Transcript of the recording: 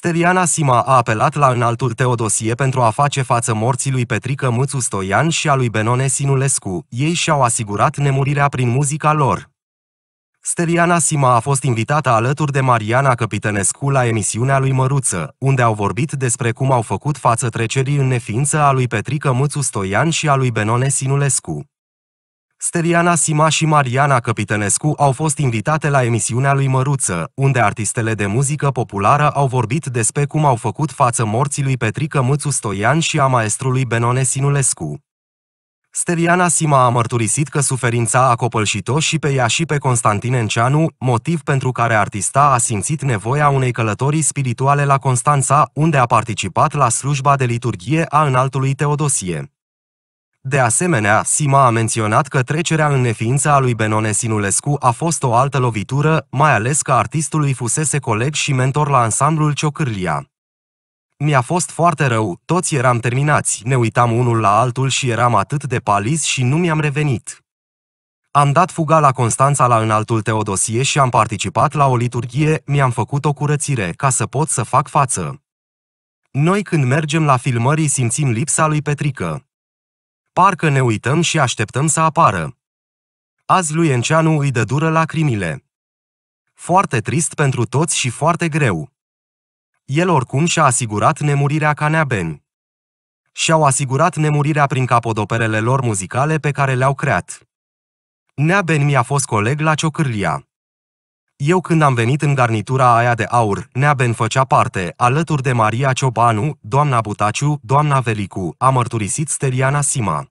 Steriana Sima a apelat la înaltul Teodosie pentru a face față morții lui Petrică Mâțu Stoian și a lui Benone Sinulescu. Ei și-au asigurat nemurirea prin muzica lor. Steriana Sima a fost invitată alături de Mariana Căpitănescu la emisiunea lui Măruță, unde au vorbit despre cum au făcut față trecerii în neființă a lui Petrică Mâțu Stoian și a lui Benone Sinulescu. Steriana Sima și Mariana Căpitănescu au fost invitate la emisiunea lui Măruță, unde artistele de muzică populară au vorbit despre cum au făcut față morții lui Petrică Mâțu Stoian și a maestrului Benone Sinulescu. Steriana Sima a mărturisit că suferința a copălșit-o și pe ea și pe Constantin Enceanu, motiv pentru care artista a simțit nevoia unei călătorii spirituale la Constanța, unde a participat la slujba de liturghie a înaltului Teodosie. De asemenea, Sima a menționat că trecerea în neființă a lui Benone Sinulescu a fost o altă lovitură, mai ales că artistului fusese coleg și mentor la ansamblul Ciocârlia. Mi-a fost foarte rău, toți eram terminați, ne uitam unul la altul și eram atât de palis și nu mi-am revenit. Am dat fuga la Constanța la înaltul Teodosie și am participat la o liturghie, mi-am făcut o curățire, ca să pot să fac față. Noi când mergem la filmări simțim lipsa lui Petrică. Parcă ne uităm și așteptăm să apară. Azi lui Enceanu îi dă dură lacrimile. Foarte trist pentru toți și foarte greu. El oricum și-a asigurat nemurirea ca neaben. Și-au asigurat nemurirea prin capodoperele lor muzicale pe care le-au creat. Neaben mi-a fost coleg la Ciocârlia. Eu când am venit în garnitura aia de aur, Nea Ben făcea parte, alături de Maria Ciobanu, doamna Butaciu, doamna Velicu, a mărturisit Steliana Sima.